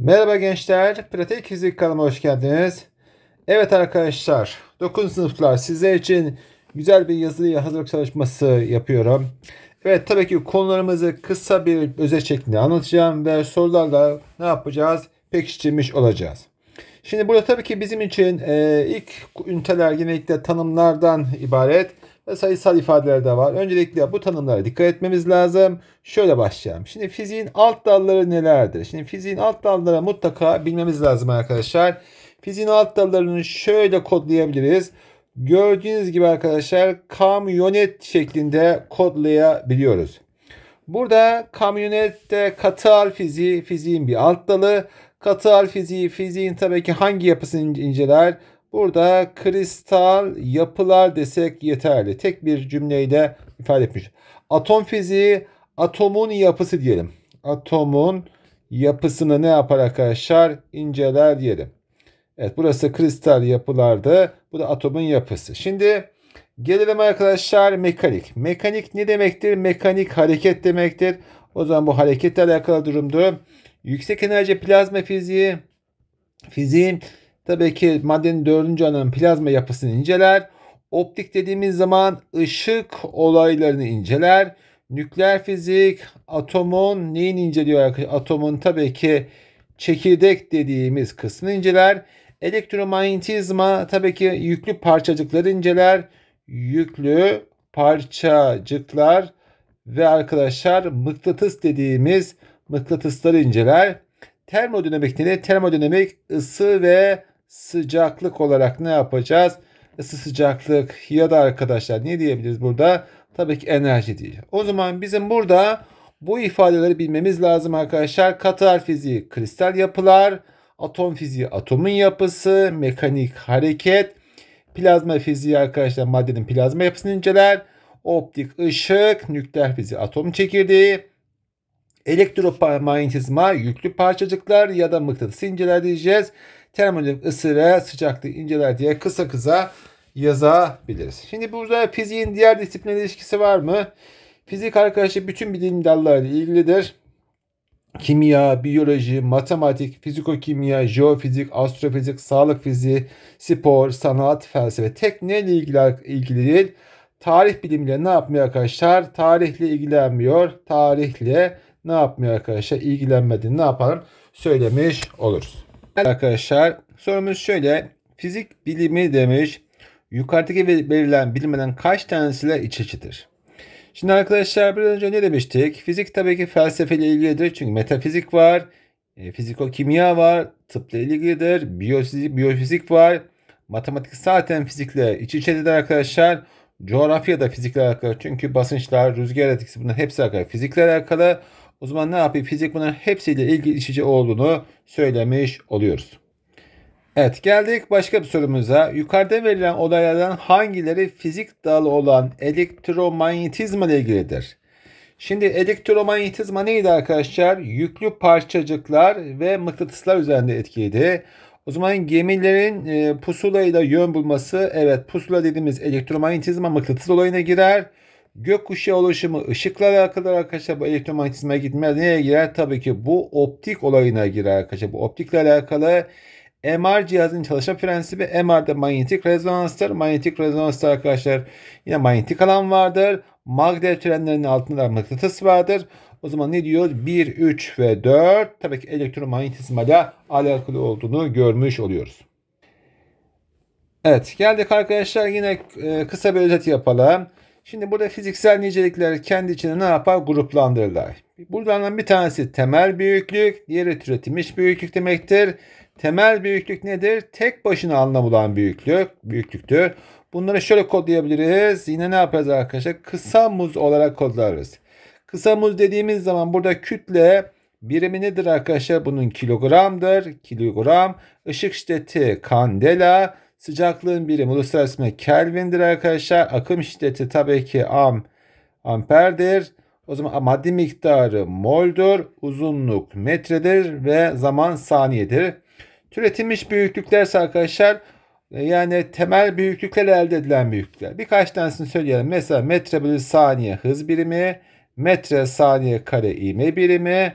Merhaba gençler, pratik fizik kanalıma hoş geldiniz. Evet arkadaşlar, 9. sınıflar size için güzel bir yazılı hazırlık çalışması yapıyorum. Evet tabii ki konularımızı kısa bir özet şeklinde anlatacağım ve sorularla ne yapacağız? Pekiştirmiş olacağız. Şimdi burada tabii ki bizim için e, ilk üniteler genellikle tanımlardan ibaret ve sayısal ifadeler de var. Öncelikle bu tanımlara dikkat etmemiz lazım. Şöyle başlayalım. Şimdi fiziğin alt dalları nelerdir? Şimdi fiziğin alt dalları mutlaka bilmemiz lazım arkadaşlar. Fiziğin alt dallarını şöyle kodlayabiliriz. Gördüğünüz gibi arkadaşlar kamyonet şeklinde kodlayabiliyoruz. Burada kamyonette katı al fiziği fiziğin bir alt dalı. Katı al fiziği fiziğin tabii ki hangi yapısını inceler? Burada kristal yapılar desek yeterli. Tek bir cümleyle ifade etmiş. Atom fiziği atomun yapısı diyelim. Atomun yapısını ne yapar arkadaşlar? İnceler diyelim. Evet burası kristal yapılardı. Bu da atomun yapısı. Şimdi gelelim arkadaşlar mekanik. Mekanik ne demektir? Mekanik hareket demektir. O zaman bu hareketle alakalı durumdu. Yüksek enerji plazma fiziği fiziğin Tabii ki maddenin dördüncü anlamı plazma yapısını inceler. Optik dediğimiz zaman ışık olaylarını inceler. Nükleer fizik atomun neyin inceliyor arkadaşlar? Atomun tabii ki çekirdek dediğimiz kısmını inceler. Elektromanyetizma tabii ki yüklü parçacıkları inceler. Yüklü parçacıklar ve arkadaşlar mıknatıs dediğimiz mıknatısları inceler. Termodinamikte de termodinamik ısı ve sıcaklık olarak ne yapacağız? Isı sıcaklık ya da arkadaşlar ne diyebiliriz burada? Tabii ki enerji diyeceğiz. O zaman bizim burada bu ifadeleri bilmemiz lazım arkadaşlar. Katar fiziği kristal yapılar, atom fiziği atomun yapısı, mekanik hareket, plazma fiziği arkadaşlar maddenin plazma yapısını inceler, optik ışık, nükleer fiziği atom çekirdeği, elektromanyetizma, yüklü parçacıklar ya da mıknatısı inceler diyeceğiz termodinamik ısı ve sıcaklık inceler diye kısa kısa yazabiliriz. Şimdi burada fiziğin diğer disiplinle ilişkisi var mı? Fizik arkadaşlar bütün bilim dallarıyla ilgilidir. Kimya, biyoloji, matematik, fizikokimya, jeofizik, astrofizik, sağlık fiziği, spor, sanat, felsefe, tekneyle ilgili, ilgili değil. Tarih bilimle ne yapmıyor arkadaşlar? Tarihle ilgilenmiyor. Tarihle ne yapmıyor arkadaşlar? İlgilenmediğini ne yapalım? Söylemiş oluruz. Arkadaşlar sorumuz şöyle. Fizik bilimi demiş. Yukarıdaki verilen bilimden kaç tanesiyle iç içidir? Şimdi arkadaşlar biraz önce ne demiştik? Fizik tabii ki felsefe ile ilgilidir. Çünkü metafizik var. E, fizikokimya var. Tıpla ilgilidir. Biyofizik, biyofizik var. Matematik zaten fizikle iç içedir arkadaşlar. Coğrafya da fizikle alakalı. Çünkü basınçlar, rüzgar etkisi bunların hepsi alakalı. Fizikle alakalı. O zaman ne yapıyor? Fizik bunların hepsiyle ilgili içici olduğunu söylemiş oluyoruz. Evet geldik başka bir sorumuza. Yukarıda verilen olaylardan hangileri fizik dalı olan elektromanyetizma ile ilgilidir? Şimdi elektromanyetizma neydi arkadaşlar? Yüklü parçacıklar ve mıknatıslar üzerinde etkiydi. O zaman gemilerin e, pusulayla yön bulması evet pusula dediğimiz elektromanyetizma mıknatıs olayına girer. Gökkuşağı oluşumu ışıklarla alakalı arkadaşlar. Bu elektromanyetizma gitmez. Neye girer? Tabii ki bu optik olayına girer arkadaşlar. Bu optikle alakalı MR cihazının çalışma prensibi MR'de manyetik rezonanstır. Manyetik rezonanstır arkadaşlar. Yine manyetik alan vardır. Magdev trenlerinin altında mıknatıs vardır. O zaman ne diyor? 1, 3 ve 4 tabii ki elektromanyetizmayla alakalı olduğunu görmüş oluyoruz. Evet geldik arkadaşlar yine e, kısa bir özet yapalım. Şimdi burada fiziksel nicelikler kendi içine ne yapar? Gruplandırırlar. Buradan bir tanesi temel büyüklük, diğeri türetilmiş büyüklük demektir. Temel büyüklük nedir? Tek başına anlam bulan büyüklük, büyüklüktür. Bunları şöyle kodlayabiliriz. Yine ne yaparız arkadaşlar? Kısa muz olarak kodlarız. Kısa muz dediğimiz zaman burada kütle birimi nedir arkadaşlar? Bunun kilogramdır. Kilogram. Işık şiddeti kandela. Sıcaklığın birimi uluslararası bir Kelvin'dir arkadaşlar. Akım şiddeti tabii ki am, amperdir. O zaman maddi miktarı moldur, uzunluk metredir ve zaman saniyedir. Türetilmiş büyüklükler ise arkadaşlar e, yani temel büyüklükler elde edilen büyüklükler. Birkaç tanesini söyleyelim. Mesela metre bölü saniye hız birimi, metre saniye kare ivme birimi,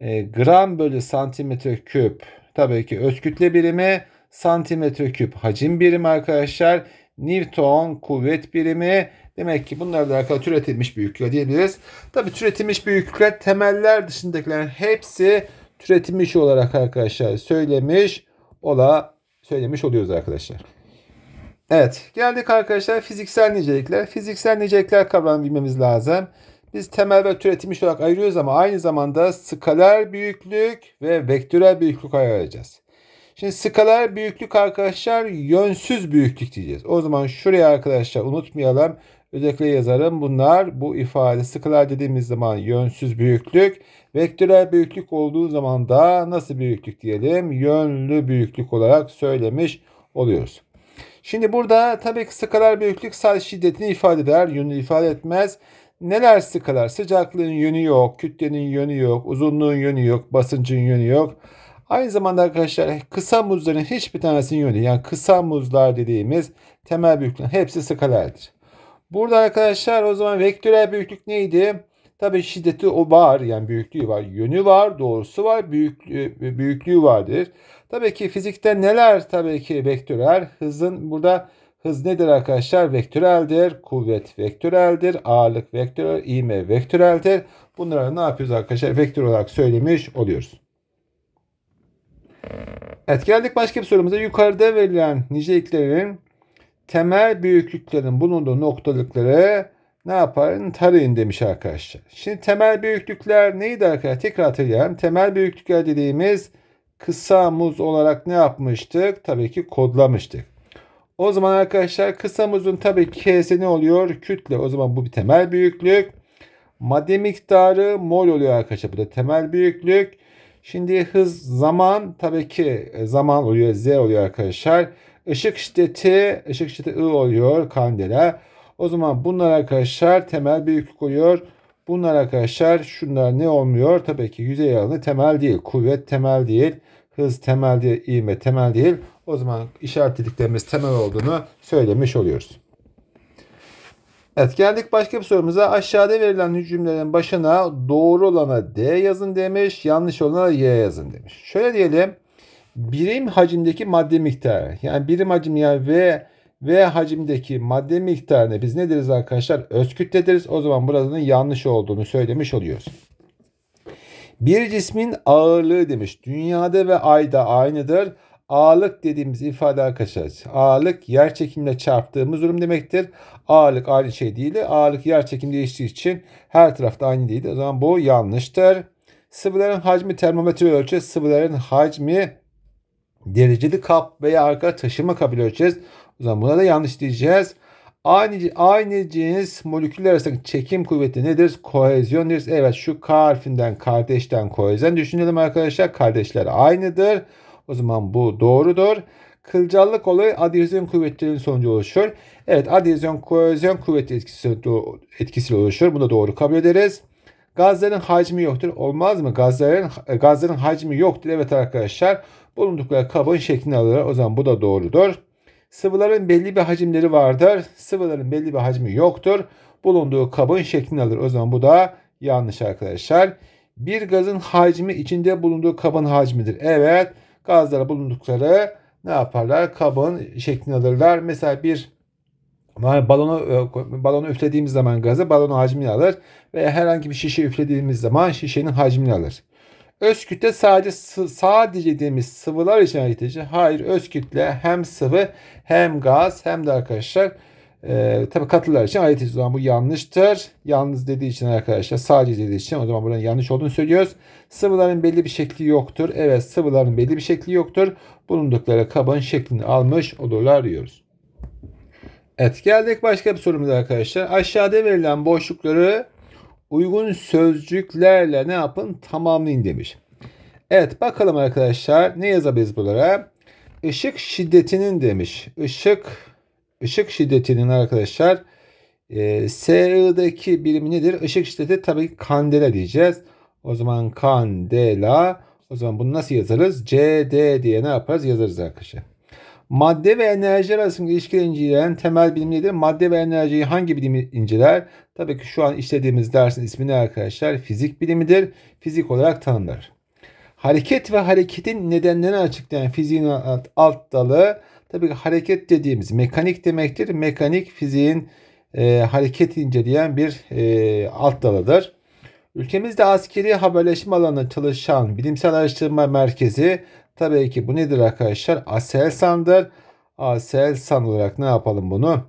e, gram bölü santimetre küp tabii ki öz kütle birimi, santimetre küp hacim birimi arkadaşlar. Newton kuvvet birimi. Demek ki bunlar da arkadaşlar türetilmiş büyüklükler diyebiliriz. Tabi türetilmiş büyüklükler temeller dışındakilerin hepsi türetilmiş olarak arkadaşlar söylemiş ola söylemiş oluyoruz arkadaşlar. Evet geldik arkadaşlar fiziksel nicelikler. Fiziksel nicelikler kavramı bilmemiz lazım. Biz temel ve türetilmiş olarak ayırıyoruz ama aynı zamanda skaler büyüklük ve vektörel büyüklük ayıracağız. Şimdi skalar büyüklük arkadaşlar yönsüz büyüklük diyeceğiz. O zaman şuraya arkadaşlar unutmayalım. Özellikle yazarım bunlar bu ifade skalar dediğimiz zaman yönsüz büyüklük. Vektörel büyüklük olduğu zaman da nasıl büyüklük diyelim yönlü büyüklük olarak söylemiş oluyoruz. Şimdi burada tabii ki skalar büyüklük sadece şiddetini ifade eder, yönünü ifade etmez. Neler skalar? Sıcaklığın yönü yok, kütlenin yönü yok, uzunluğun yönü yok, basıncın yönü yok. Aynı zamanda arkadaşlar eh, kısa muzların hiçbir tanesinin yönü yani kısa muzlar dediğimiz temel büyüklükler hepsi skalerdir. Burada arkadaşlar o zaman vektörel büyüklük neydi? Tabi şiddeti o var yani büyüklüğü var. Yönü var, doğrusu var, büyüklüğü, e, büyüklüğü vardır. Tabii ki fizikte neler tabii ki vektörel hızın burada hız nedir arkadaşlar? Vektöreldir. Kuvvet vektöreldir. Ağırlık vektörel, iğme vektöreldir. Bunları ne yapıyoruz arkadaşlar? Vektör olarak söylemiş oluyoruz. Evet geldik başka bir sorumuza. Yukarıda verilen niceliklerin temel büyüklüklerin bulunduğu noktalıkları ne yaparın? Tarayın demiş arkadaşlar. Şimdi temel büyüklükler neydi arkadaşlar? Tekrar hatırlayalım. Temel büyüklükler dediğimiz kısa muz olarak ne yapmıştık? Tabii ki kodlamıştık. O zaman arkadaşlar kısa muzun tabii K'si ne oluyor? Kütle. O zaman bu bir temel büyüklük. Madde miktarı mol oluyor arkadaşlar. Bu da temel büyüklük. Şimdi hız zaman tabii ki e, zaman oluyor z oluyor arkadaşlar. Işık şiddeti ışık şiddeti i oluyor kandela. O zaman bunlar arkadaşlar temel büyüklük oluyor. Bunlar arkadaşlar şunlar ne olmuyor? Tabii ki yüzey alanı temel değil. Kuvvet temel değil. Hız temel değil. İğme temel değil. O zaman işaretlediklerimiz temel olduğunu söylemiş oluyoruz. Evet geldik başka bir sorumuza. Aşağıda verilen cümlelerin başına doğru olana D yazın demiş. Yanlış olana Y yazın demiş. Şöyle diyelim. Birim hacimdeki madde miktarı. Yani birim hacim yani V V hacimdeki madde miktarını biz ne deriz arkadaşlar? Öz kütle deriz. O zaman buranın yanlış olduğunu söylemiş oluyoruz. Bir cismin ağırlığı demiş. Dünyada ve ayda aynıdır. Ağırlık dediğimiz ifade arkadaşlar ağırlık yer çekimle çarptığımız durum demektir. Ağırlık aynı şey değil. Ağırlık yer çekim değiştiği için her tarafta aynı değil. O zaman bu yanlıştır. Sıvıların hacmi termometre ölçer. Sıvıların hacmi dereceli kap veya arka taşıma kabı ölçeceğiz. O zaman buna da yanlış diyeceğiz. Aynı, aynı cins moleküller arasındaki çekim kuvveti nedir? Kohezyon nedir? Evet şu K harfinden kardeşten kohezyon düşünelim arkadaşlar. Kardeşler aynıdır. O zaman bu doğrudur. Kılcallık olayı adhezyon kuvvetlerinin sonucu oluşur. Evet adhezyon kohezyon kuvveti etkisi, etkisiyle oluşur. Bunu da doğru kabul ederiz. Gazların hacmi yoktur. Olmaz mı? Gazların e, gazların hacmi yoktur. Evet arkadaşlar. Bulundukları kabın şeklini alır. O zaman bu da doğrudur. Sıvıların belli bir hacimleri vardır. Sıvıların belli bir hacmi yoktur. Bulunduğu kabın şeklini alır. O zaman bu da yanlış arkadaşlar. Bir gazın hacmi içinde bulunduğu kabın hacmidir. Evet gazlara bulundukları ne yaparlar? Kabın şeklini alırlar. Mesela bir balonu e, balonu üflediğimiz zaman gazı balonun hacmini alır ve herhangi bir şişe üflediğimiz zaman şişenin hacmini alır. Öz kütle sadece sadece dediğimiz sıvılar için hareket Hayır öz kütle hem sıvı hem gaz hem de arkadaşlar ee, tabii katılar için ayet için o zaman bu yanlıştır. Yalnız dediği için arkadaşlar sadece dediği için o zaman buranın yanlış olduğunu söylüyoruz. Sıvıların belli bir şekli yoktur. Evet sıvıların belli bir şekli yoktur. Bulundukları kabın şeklini almış olurlar diyoruz. Evet geldik başka bir sorumuza arkadaşlar. Aşağıda verilen boşlukları uygun sözcüklerle ne yapın tamamlayın demiş. Evet bakalım arkadaşlar ne yazabiliriz bunlara? Işık şiddetinin demiş. Işık Işık şiddetinin arkadaşlar e, SI'daki birimi nedir? Işık şiddeti tabii ki kandela diyeceğiz. O zaman kandela. O zaman bunu nasıl yazarız? CD diye ne yaparız? Yazarız arkadaşlar. Madde ve enerji arasındaki ilişkileri inceleyen temel bilim nedir? Madde ve enerjiyi hangi bilim inceler? Tabii ki şu an işlediğimiz dersin ismi ne arkadaşlar? Fizik bilimidir. Fizik olarak tanımlar. Hareket ve hareketin nedenlerini açıklayan fiziğin alt, alt dalı Tabii ki hareket dediğimiz mekanik demektir. Mekanik fiziğin e, hareketi inceleyen bir e, alt dalıdır. Ülkemizde askeri haberleşme alanında çalışan bilimsel araştırma merkezi tabii ki bu nedir arkadaşlar? ASELSAN'dır. ASELSAN olarak ne yapalım bunu?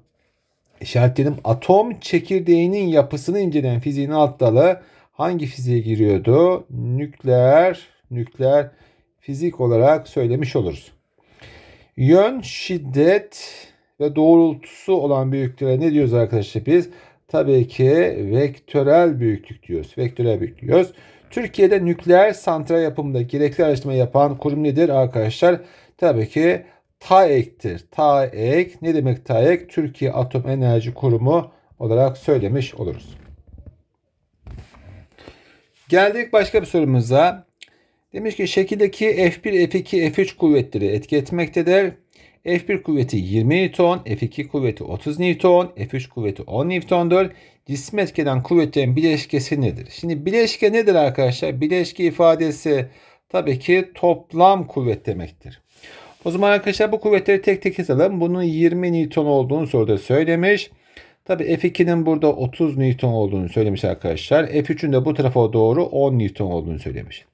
İşaretleyelim. Atom çekirdeğinin yapısını inceleyen fiziğin alt dalı hangi fiziğe giriyordu? Nükleer, nükleer fizik olarak söylemiş oluruz. Yön, şiddet ve doğrultusu olan büyüklüğe ne diyoruz arkadaşlar biz? Tabii ki vektörel büyüklük diyoruz. Vektörel büyüklük diyoruz. Türkiye'de nükleer santral yapımında gerekli araştırma yapan kurum nedir arkadaşlar? Tabii ki TAEK'tir. TAEK ne demek TAEK? Türkiye Atom Enerji Kurumu olarak söylemiş oluruz. Geldik başka bir sorumuza. Demiş ki şekildeki F1, F2, F3 kuvvetleri etki etmektedir. F1 kuvveti 20 Newton, F2 kuvveti 30 Newton, F3 kuvveti 10 Newton'dur. Cismi etkeden kuvvetlerin bileşkesi nedir? Şimdi bileşke nedir arkadaşlar? Bileşke ifadesi tabii ki toplam kuvvet demektir. O zaman arkadaşlar bu kuvvetleri tek tek yazalım. Bunun 20 Newton olduğunu soruda söylemiş. Tabii F2'nin burada 30 Newton olduğunu söylemiş arkadaşlar. F3'ün de bu tarafa doğru 10 Newton olduğunu söylemiş.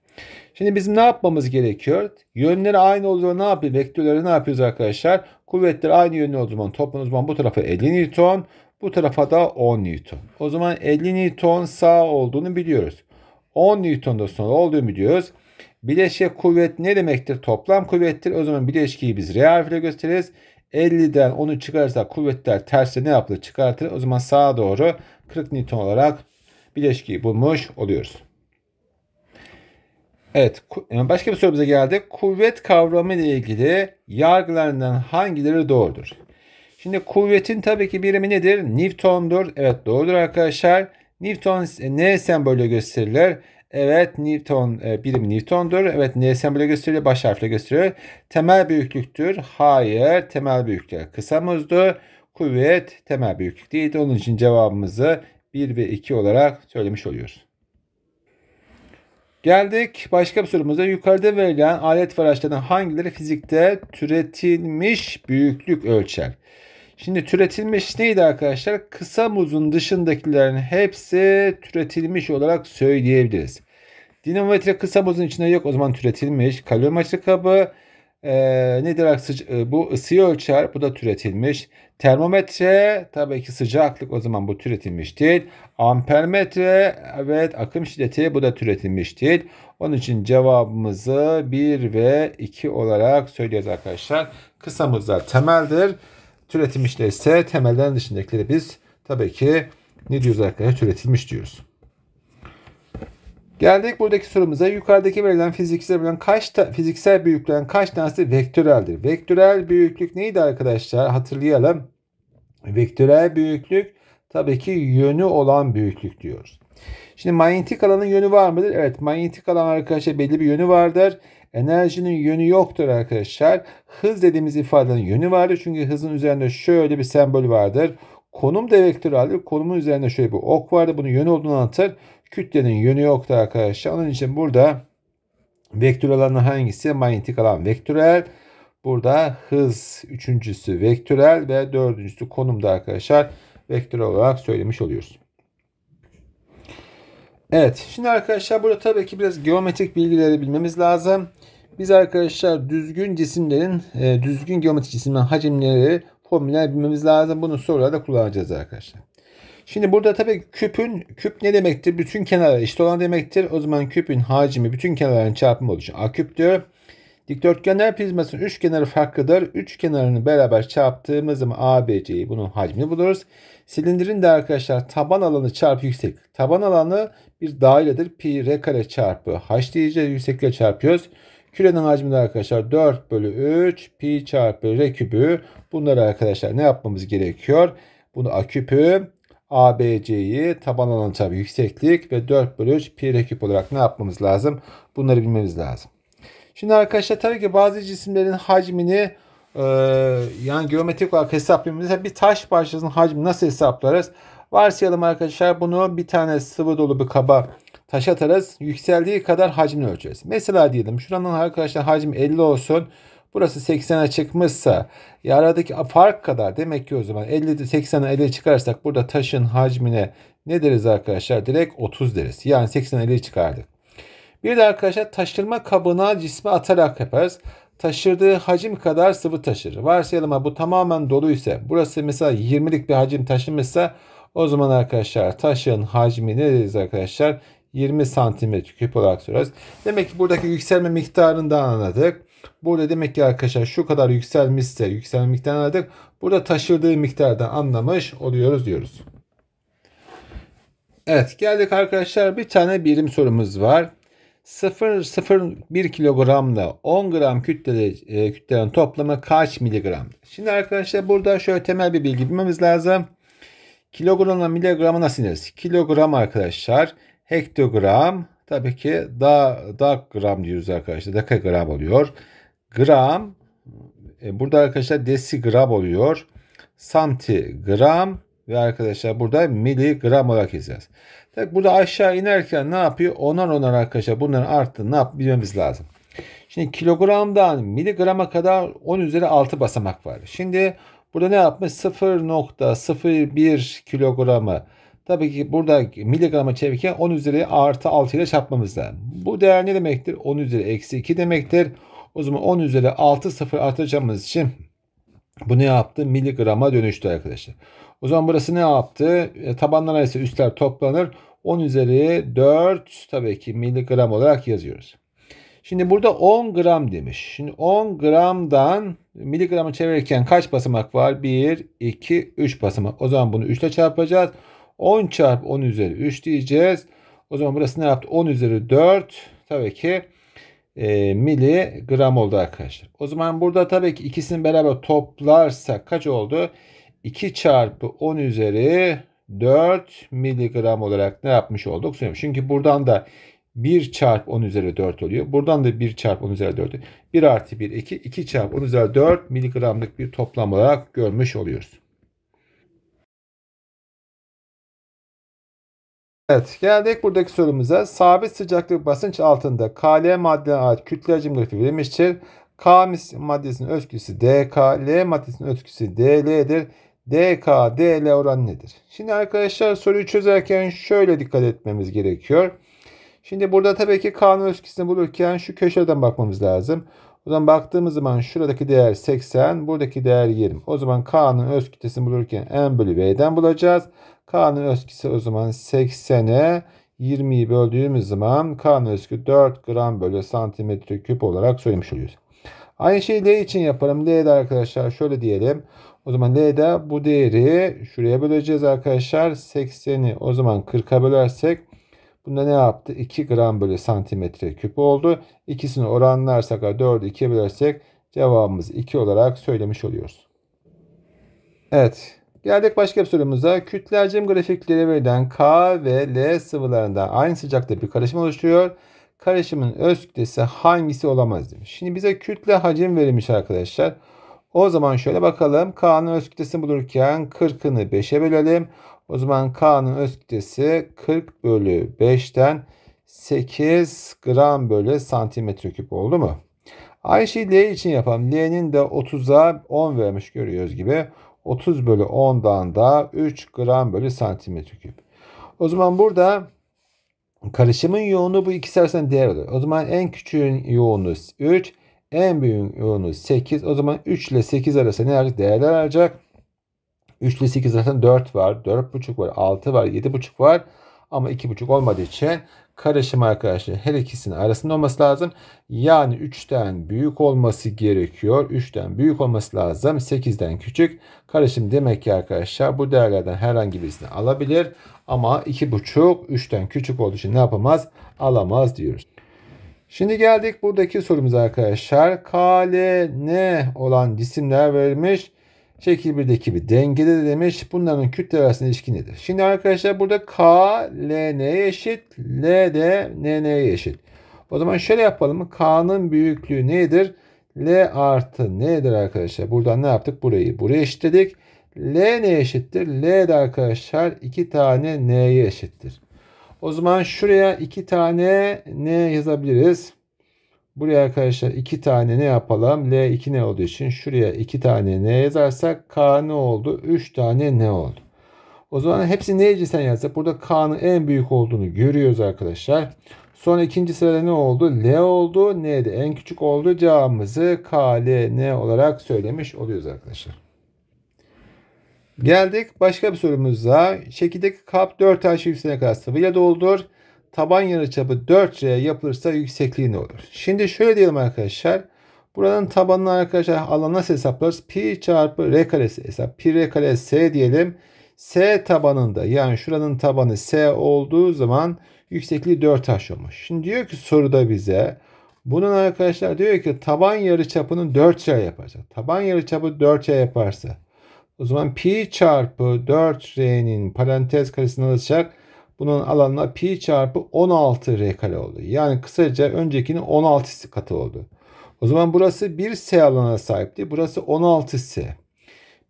Şimdi bizim ne yapmamız gerekiyor? Yönleri aynı olduğu zaman ne yapıyor? Vektörleri ne yapıyoruz arkadaşlar? Kuvvetler aynı yönlü olduğu zaman topun zaman bu tarafa 50 Newton, bu tarafa da 10 Newton. O zaman 50 Newton sağ olduğunu biliyoruz. 10 Newton'da sonra olduğunu biliyoruz. Bileşke kuvvet ne demektir? Toplam kuvvettir. O zaman bileşkiyi biz R harfiyle gösteririz. 50'den 10'u çıkarırsak kuvvetler terse ne yapılır? Çıkartır. O zaman sağa doğru 40 Newton olarak bileşkiyi bulmuş oluyoruz. Evet, başka bir soru bize geldi. Kuvvet kavramı ile ilgili yargılarından hangileri doğrudur? Şimdi kuvvetin tabii ki birimi nedir? Newton'dur. Evet doğrudur arkadaşlar. Newton e, N sembolü gösterilir. Evet Newton e, birim, Newton'dur. Evet N sembolü gösterilir. Baş harfle gösterilir. Temel büyüklüktür. Hayır temel büyüklük kısamızdı. Kuvvet temel büyüklük değil. Onun için cevabımızı 1 ve 2 olarak söylemiş oluyoruz. Geldik başka bir sorumuza. Yukarıda verilen alet ve araçlardan hangileri fizikte türetilmiş büyüklük ölçer? Şimdi türetilmiş neydi arkadaşlar? Kısa muzun dışındakilerin hepsi türetilmiş olarak söyleyebiliriz. Dinamometre kısa muzun içinde yok o zaman türetilmiş. Kalorimetre kabı e, nedir? Bu ısıyı ölçer. Bu da türetilmiş. Termometre tabii ki sıcaklık o zaman bu türetilmiş değil. Ampermetre evet akım şiddeti bu da türetilmiş değil. Onun için cevabımızı 1 ve 2 olarak söylüyoruz arkadaşlar. Kısamızlar temeldir. Türetilmişler ise temelden dışındakileri biz tabii ki ne diyoruz arkadaşlar türetilmiş diyoruz. Geldik buradaki sorumuza. Yukarıdaki verilen fiziksel bilen kaç ta, fiziksel büyüklüğün kaç tanesi vektöreldir? Vektörel büyüklük neydi arkadaşlar? Hatırlayalım. Vektörel büyüklük tabii ki yönü olan büyüklük diyoruz. Şimdi manyetik alanın yönü var mıdır? Evet manyetik alan arkadaşlar belli bir yönü vardır. Enerjinin yönü yoktur arkadaşlar. Hız dediğimiz ifadenin yönü vardır. Çünkü hızın üzerinde şöyle bir sembol vardır. Konum da vektöreldir. Konumun üzerinde şöyle bir ok vardır. Bunun yönü olduğunu anlatır. Kütlenin yönü yoktu arkadaşlar. Onun için burada vektör alanı hangisi? Manyetik alan vektörel. Burada hız üçüncüsü vektörel ve dördüncüsü konumda arkadaşlar vektör olarak söylemiş oluyoruz. Evet şimdi arkadaşlar burada tabii ki biraz geometrik bilgileri bilmemiz lazım. Biz arkadaşlar düzgün cisimlerin e, düzgün geometrik cisimlerin hacimleri formüller bilmemiz lazım. Bunu sorularda kullanacağız arkadaşlar. Şimdi burada tabii küpün küp ne demektir? Bütün kenarları eşit olan demektir. O zaman küpün hacmi bütün kenarların çarpımı olduğu için A küp diyor. Dikdörtgenler prizmasının üç kenarı farklıdır. Üç kenarını beraber çarptığımız zaman ABC'yi bunun hacmini buluruz. Silindirin de arkadaşlar taban alanı çarpı yüksek. Taban alanı bir dairedir. Pi r kare çarpı h diyeceğiz. Yüksekliğe çarpıyoruz. Kürenin hacmi de arkadaşlar 4 bölü 3 pi çarpı r kübü. Bunları arkadaşlar ne yapmamız gerekiyor? Bunu a küpü ABC'yi taban alanı çarpı yükseklik ve 4 bölü 3 pi reküp olarak ne yapmamız lazım? Bunları bilmemiz lazım. Şimdi arkadaşlar tabii ki bazı cisimlerin hacmini e, yani geometrik olarak Mesela Bir taş parçasının hacmini nasıl hesaplarız? Varsayalım arkadaşlar bunu bir tane sıvı dolu bir kaba taş atarız. Yükseldiği kadar hacmini ölçeriz. Mesela diyelim şuranın arkadaşlar hacmi 50 olsun. Burası 80'e çıkmışsa ya aradaki fark kadar demek ki o zaman 50 80'e 50 çıkarsak burada taşın hacmine ne deriz arkadaşlar? Direkt 30 deriz. Yani 80'e 50 çıkardık. Bir de arkadaşlar taşırma kabına cismi atarak yaparız. Taşırdığı hacim kadar sıvı taşır. Varsayalım ha bu tamamen dolu ise burası mesela 20'lik bir hacim taşımışsa o zaman arkadaşlar taşın hacmi ne deriz arkadaşlar? 20 santimetre küp olarak sorarız. Demek ki buradaki yükselme miktarını da anladık. Burada demek ki arkadaşlar şu kadar yükselmişse yükselmekten aldık. Burada taşırdığı miktarda anlamış oluyoruz diyoruz. Evet geldik arkadaşlar bir tane birim sorumuz var. 0,01 kilogramla 10 gram kütleli, e, kütlelerin toplamı kaç miligram? Şimdi arkadaşlar burada şöyle temel bir bilgi bilmemiz lazım. Kilogramla miligramı nasıl ineriz? Kilogram arkadaşlar hektogram Tabii ki da, da gram diyoruz arkadaşlar. Daka gram oluyor. Gram e, burada arkadaşlar desigram oluyor. Santigram ve arkadaşlar burada miligram olarak yazacağız. Tabii burada aşağı inerken ne yapıyor? Onar onar arkadaşlar bunların arttı ne yap bilmemiz lazım. Şimdi kilogramdan miligrama kadar 10 üzeri 6 basamak var. Şimdi burada ne yapmış? 0.01 kilogramı Tabii ki burada miligrama çevirirken 10 üzeri artı 6 ile çarpmamız lazım. Bu değer ne demektir? 10 üzeri eksi 2 demektir. O zaman 10 üzeri 6 sıfır artıracağımız için bu ne yaptı? Miligrama dönüştü arkadaşlar. O zaman burası ne yaptı? E, tabanlar arası üstler toplanır. 10 üzeri 4 tabii ki miligram olarak yazıyoruz. Şimdi burada 10 gram demiş. Şimdi 10 gramdan miligramı çevirirken kaç basamak var? 1, 2, 3 basamak. O zaman bunu 3 ile çarpacağız. 10 çarpı 10 üzeri 3 diyeceğiz. O zaman burası ne yaptı? 10 üzeri 4 tabii ki e, miligram oldu arkadaşlar. O zaman burada tabii ki ikisini beraber toplarsak kaç oldu? 2 çarpı 10 üzeri 4 miligram olarak ne yapmış olduk? Çünkü buradan da 1 çarpı 10 üzeri 4 oluyor. Buradan da 1 çarpı 10 üzeri 4. 1 artı 1 2. 2 çarpı 10 üzeri 4 miligramlık bir toplam olarak görmüş oluyoruz. Evet geldik buradaki sorumuza. Sabit sıcaklık basınç altında KL maddene ait kütle hacim grafiği verilmiştir. K maddesinin ölçüsü DK, L maddesinin ölçüsü DL'dir. DK, DL oranı nedir? Şimdi arkadaşlar soruyu çözerken şöyle dikkat etmemiz gerekiyor. Şimdi burada tabii ki K'nın ölçüsünü bulurken şu köşeden bakmamız lazım. O zaman baktığımız zaman şuradaki değer 80, buradaki değer 20. O zaman K'nın öz bulurken M bölü V'den bulacağız. K'nın ösküsü o zaman 80'e 20'yi böldüğümüz zaman K'nın öskü 4 gram bölü santimetre küp olarak söylemiş oluyoruz. Aynı şeyi D için yapalım. D'de arkadaşlar şöyle diyelim. O zaman D'de bu değeri şuraya böleceğiz arkadaşlar. 80'i o zaman 40'a bölersek bunda ne yaptı? 2 gram bölü santimetre küp oldu. İkisini oranlarsak 4'ü 2'ye bölersek cevabımız 2 olarak söylemiş oluyoruz. Evet Geldik başka bir sorumuza. hacim grafikleri verilen K ve L sıvılarında aynı sıcakta bir karışım oluşturuyor. Karışımın öz kütlesi hangisi olamaz demiş. Şimdi bize kütle hacim verilmiş arkadaşlar. O zaman şöyle bakalım. K'nın öz kütlesini bulurken 40'ını 5'e bölelim. O zaman K'nın öz kütlesi 40 bölü 5'ten 8 gram bölü santimetre küp oldu mu? Aynı şeyi L için yapalım. L'nin de 30'a 10 vermiş görüyoruz gibi. 30 bölü 10'dan da 3 gram bölü santimetre küp. O zaman burada karışımın yoğunluğu bu ikisi arasında değer oluyor. O zaman en küçüğün yoğunluğu 3, en büyüğün yoğunluğu 8. O zaman 3 ile 8 arasında ne arayacak? Değerler alacak? 3 ile 8 zaten 4 var, 4,5 var, 6 var, 7,5 var. Ama 2,5 olmadığı için karışım arkadaşlar her ikisinin arasında olması lazım. Yani 3'ten büyük olması gerekiyor. 3'ten büyük olması lazım. 8'den küçük. Karışım demek ki arkadaşlar bu değerlerden herhangi birisini alabilir. Ama 2,5 3'ten küçük olduğu için ne yapamaz? Alamaz diyoruz. Şimdi geldik buradaki sorumuz arkadaşlar. KLN olan cisimler verilmiş. Şekil 1'deki bir dengede de demiş. Bunların kütle arasında ilişki nedir? Şimdi arkadaşlar burada K, L, N'ye eşit. L de N, N'ye eşit. O zaman şöyle yapalım. K'nın büyüklüğü nedir? L artı N'dir arkadaşlar. Buradan ne yaptık? Burayı buraya eşitledik. L ne eşittir? L de arkadaşlar 2 tane N'ye eşittir. O zaman şuraya 2 tane N yazabiliriz. Buraya arkadaşlar iki tane ne yapalım? L2 ne olduğu için şuraya iki tane ne yazarsak K ne oldu? Üç tane ne oldu? O zaman hepsi ne cinsinden yazsak burada K'nın en büyük olduğunu görüyoruz arkadaşlar. Sonra ikinci sırada ne oldu? L oldu. N'de en küçük oldu. Cevabımızı K, L, N olarak söylemiş oluyoruz arkadaşlar. Geldik başka bir sorumuza. Şekildeki kap 4 taş yükseğine kadar sıvıyla doldur taban yarıçapı 4R yapılırsa yüksekliği ne olur? Şimdi şöyle diyelim arkadaşlar. Buranın tabanını arkadaşlar alan nasıl hesaplarız? Pi çarpı R karesi hesap. Pi R kare S diyelim. S tabanında yani şuranın tabanı S olduğu zaman yüksekliği 4H olmuş. Şimdi diyor ki soruda bize bunun arkadaşlar diyor ki taban yarıçapının 4R yaparsa. Taban yarıçapı 4R yaparsa o zaman pi çarpı 4R'nin parantez karesini alacak bunun alanına pi çarpı 16 r kare oldu. Yani kısaca öncekinin 16'sı katı oldu. O zaman burası 1 s alana sahipti. Burası 16 s.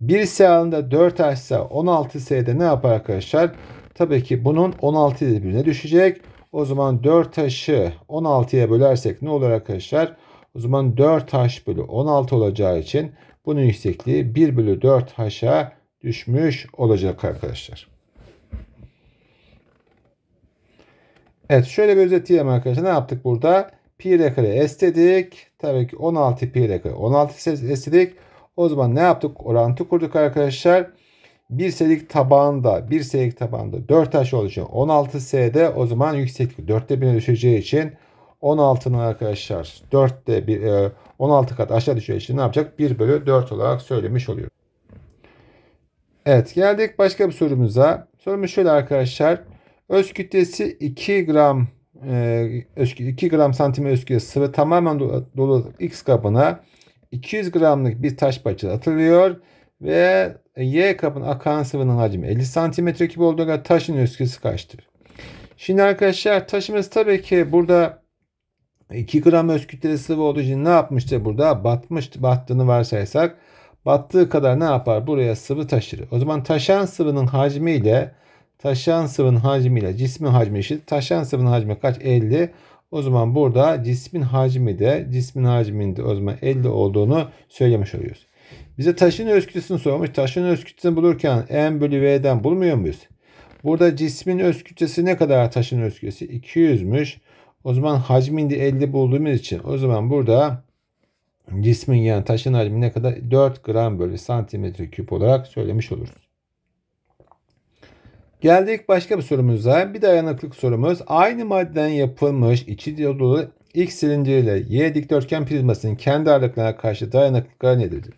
1 s alanında 4 h 16 s'de ne yapar arkadaşlar? Tabii ki bunun 16 ile birbirine düşecek. O zaman 4 taşı 16'ya bölersek ne olur arkadaşlar? O zaman 4 taş bölü 16 olacağı için bunun yüksekliği 1 bölü 4 h'a düşmüş olacak arkadaşlar. Evet şöyle bir özetleyelim arkadaşlar. Ne yaptık burada? Pi r kare s dedik. Tabii ki 16 pi r kare 16 s dedik. O zaman ne yaptık? Orantı kurduk arkadaşlar. Bir serik tabanda, bir serik tabanda 4 taş olacak. 16 S'de o zaman yükseklik 4'te 1'e düşeceği için 16'nın arkadaşlar 4'te 1, 16 kat aşağı düşeceği için ne yapacak? 1 bölü 4 olarak söylemiş oluyoruz. Evet geldik başka bir sorumuza. Sorumuz şöyle arkadaşlar. Öz kütlesi 2 gram e, 2 gram santime öz kütlesi sıvı tamamen dolu X kabına 200 gramlık bir taş parçası atılıyor ve Y kabın akan sıvının hacmi 50 santimetre küp olduğunda taşın öz kütlesi kaçtır? Şimdi arkadaşlar taşımız tabii ki burada 2 gram öz kütlesi sıvı olduğu için ne yapmıştı burada? Batmıştı. Battığını varsaysak battığı kadar ne yapar? Buraya sıvı taşır. O zaman taşan sıvının hacmi ile Taşıyan sıvının hacmi ile cismin hacmi eşit. Taşıyan sıvının hacmi kaç? 50. O zaman burada cismin hacmi de cismin hacminin de o zaman 50 olduğunu söylemiş oluyoruz. Bize taşın öz kütlesini sormuş. Taşın öz kütlesini bulurken m bölü v'den bulmuyor muyuz? Burada cismin öz kütlesi ne kadar taşın öz kütlesi? 200'müş. O zaman hacmini de 50 bulduğumuz için o zaman burada cismin yani taşın hacmi ne kadar? 4 gram bölü santimetre küp olarak söylemiş oluruz. Geldik başka bir sorumuza. Bir dayanıklık sorumuz. Aynı maddeden yapılmış içi dolu X silindiriyle Y dikdörtgen prizmasının kendi ağırlıklarına karşı dayanıklıkları nedir?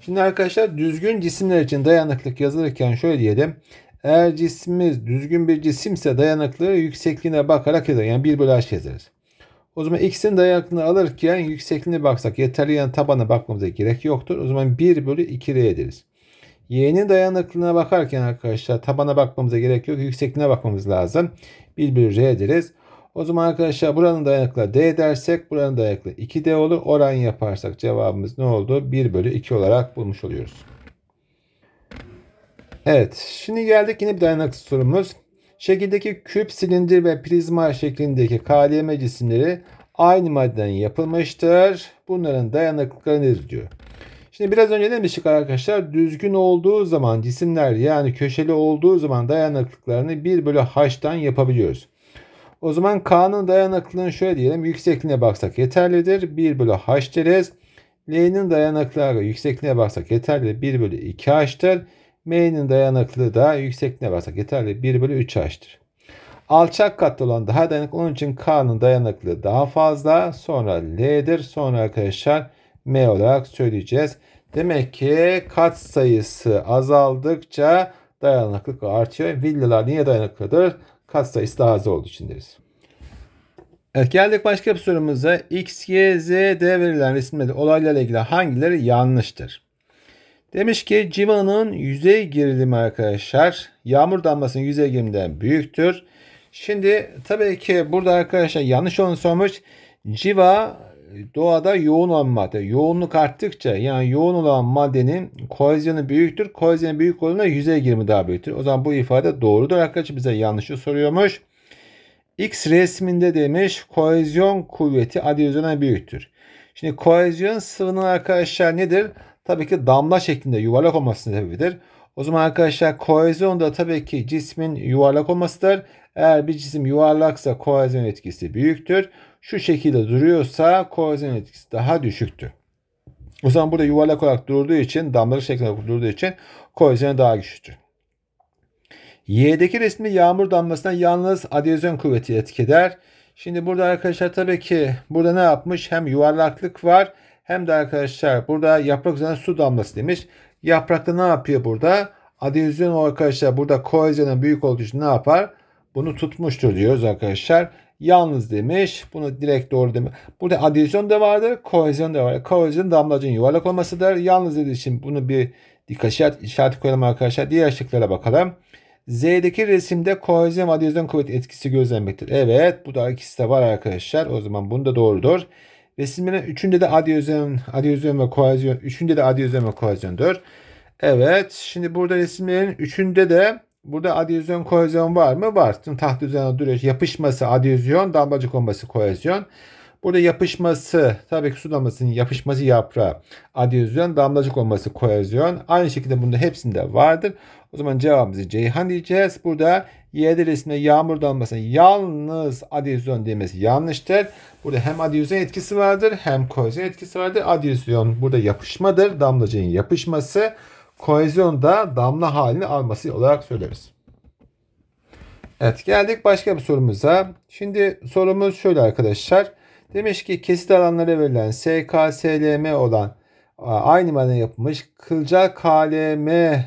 Şimdi arkadaşlar düzgün cisimler için dayanıklık yazılırken şöyle diyelim. Eğer cismimiz düzgün bir cisimse dayanıklığı yüksekliğine bakarak yazar. Yani 1 bölü h yazarız. O zaman x'in dayanıklığını alırken yüksekliğine baksak yeterli yani tabana bakmamıza gerek yoktur. O zaman 1 bölü 2r ederiz. Y'nin dayanıklılığına bakarken arkadaşlar tabana bakmamıza gerek yok. Yüksekliğine bakmamız lazım. 1 bölü R deriz. O zaman arkadaşlar buranın dayanıklığı D dersek buranın dayanıklığı 2D olur. Oran yaparsak cevabımız ne oldu? 1 bölü 2 olarak bulmuş oluyoruz. Evet şimdi geldik yine bir dayanıklı sorumuz. Şekildeki küp, silindir ve prizma şeklindeki KDM cisimleri aynı maddeden yapılmıştır. Bunların dayanıklıkları nedir diyor. Şimdi biraz önce ne demiştik arkadaşlar? Düzgün olduğu zaman cisimler yani köşeli olduğu zaman dayanıklıklarını 1 bölü h'tan yapabiliyoruz. O zaman K'nın dayanıklılığını şöyle diyelim. Yüksekliğine baksak yeterlidir. 1 bölü h deriz. L'nin dayanıklılığı yüksekliğine baksak yeterli 1 bölü 2 h'tir. M'nin dayanıklılığı da yüksekliğine baksak yeterli 1 bölü 3 h'tir. Alçak katlı olan daha dayanıklı. Onun için K'nın dayanıklılığı daha fazla. Sonra L'dir. Sonra arkadaşlar m olarak söyleyeceğiz. Demek ki kat sayısı azaldıkça dayanıklık artıyor. Villalar niye dayanıklıdır? Kat sayısı daha az olduğu için deriz. Evet, geldik başka bir sorumuza. X, Y, Z, D verilen resimde olaylarla ilgili hangileri yanlıştır? Demiş ki civanın yüzey gerilimi arkadaşlar yağmur damlasının yüzey geriliminden büyüktür. Şimdi tabii ki burada arkadaşlar yanlış onu sormuş. Civa doğada yoğun olan madde. Yoğunluk arttıkça yani yoğun olan maddenin koalisyonu büyüktür. Koalisyonu büyük olduğunda yüzey girimi daha büyüktür. O zaman bu ifade doğrudur. Arkadaş bize yanlışı soruyormuş. X resminde demiş koalizyon kuvveti adezyona büyüktür. Şimdi koalizyon sıvının arkadaşlar nedir? Tabii ki damla şeklinde yuvarlak olmasının sebebidir. O zaman arkadaşlar koalizyon da tabii ki cismin yuvarlak olmasıdır. Eğer bir cisim yuvarlaksa kohezyon etkisi büyüktür. Şu şekilde duruyorsa kohezyon etkisi daha düşüktür. O zaman burada yuvarlak olarak durduğu için damlalı şeklinde durduğu için kohezyon daha güçlüdür. Y'deki resmi yağmur damlasına yalnız adezyon kuvveti etki Şimdi burada arkadaşlar tabii ki burada ne yapmış? Hem yuvarlaklık var hem de arkadaşlar burada yaprak üzerine su damlası demiş. Yaprakta ne yapıyor burada? Adezyon arkadaşlar burada kohezyonun büyük olduğu için ne yapar? bunu tutmuştur diyoruz arkadaşlar. Yalnız demiş. Bunu direkt doğru demiş. Burada adizyon da vardır. Kohezyon da vardır. Kohezyon damlacın yuvarlak olmasıdır. Yalnız dediği için bunu bir dikkat işareti, işareti koyalım arkadaşlar. Diğer şıklara bakalım. Z'deki resimde kohezyon ve kuvvet etkisi gözlenmektedir. Evet bu da ikisi de var arkadaşlar. O zaman bunu da doğrudur. Resimlerin üçünde de adiyozem, adiyozem ve koalizyon. Üçünde de adiyozem ve koalizyondur. Evet. Şimdi burada resimlerin üçünde de Burada adiyüzyon, kohezyon var mı? Var. Tüm taht üzerine duruyor. Yapışması adiyüzyon, damlacık olması kohezyon. Burada yapışması, tabii ki sulamasının yapışması yaprağı, Adiyüzyon, damlacık olması kohezyon. Aynı şekilde bunda hepsinde vardır. O zaman cevabımızı Ceyhan diyeceğiz. Burada Y'de resimde yağmur damlasına yalnız adiyüzyon demesi yanlıştır. Burada hem adiyüzyon etkisi vardır hem kohezyon etkisi vardır. Adiyüzyon burada yapışmadır. Damlacığın yapışması koezyon da damla halini alması olarak söyleriz. Evet geldik başka bir sorumuza. Şimdi sorumuz şöyle arkadaşlar. Demiş ki kesit alanlara verilen SKSLM olan aynı madden yapılmış kılcal KLM e,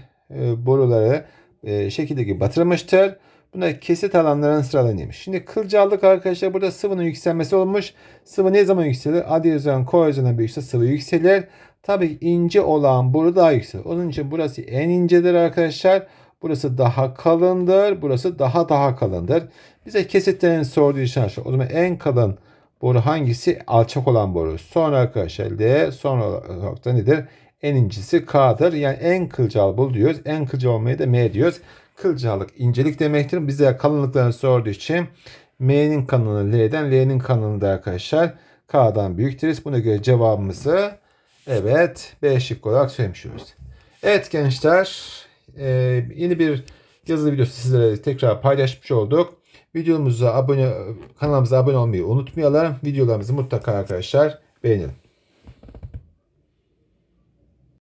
boruları e, şekildeki batırmıştır. Buna kesit alanların sıralanıymış. Şimdi kılcallık arkadaşlar burada sıvının yükselmesi olmuş. Sıvı ne zaman yükselir? Adezyon, koezyona büyükse sıvı yükselir. Tabii ince olan boru daha yüksek. Onun için burası en incedir arkadaşlar. Burası daha kalındır. Burası daha daha kalındır. Bize kesitlerin sorduğu için arkadaşlar. O zaman en kalın boru hangisi? Alçak olan boru. Sonra arkadaşlar L. Sonra nokta nedir? En incisi K'dır. Yani en kılcal bul diyoruz. En kılcal olmayı da M diyoruz. Kılcalık incelik demektir. Bize kalınlıklarını sorduğu için M'nin kalınlığı L'den, L'nin kalınlığı arkadaşlar K'dan büyüktür. Buna göre cevabımızı Evet. B şıkkı olarak söylemişiyoruz. Evet gençler. E, yeni bir yazılı videosu sizlere tekrar paylaşmış olduk. Videomuza abone, kanalımıza abone olmayı unutmayalım. Videolarımızı mutlaka arkadaşlar beğenelim.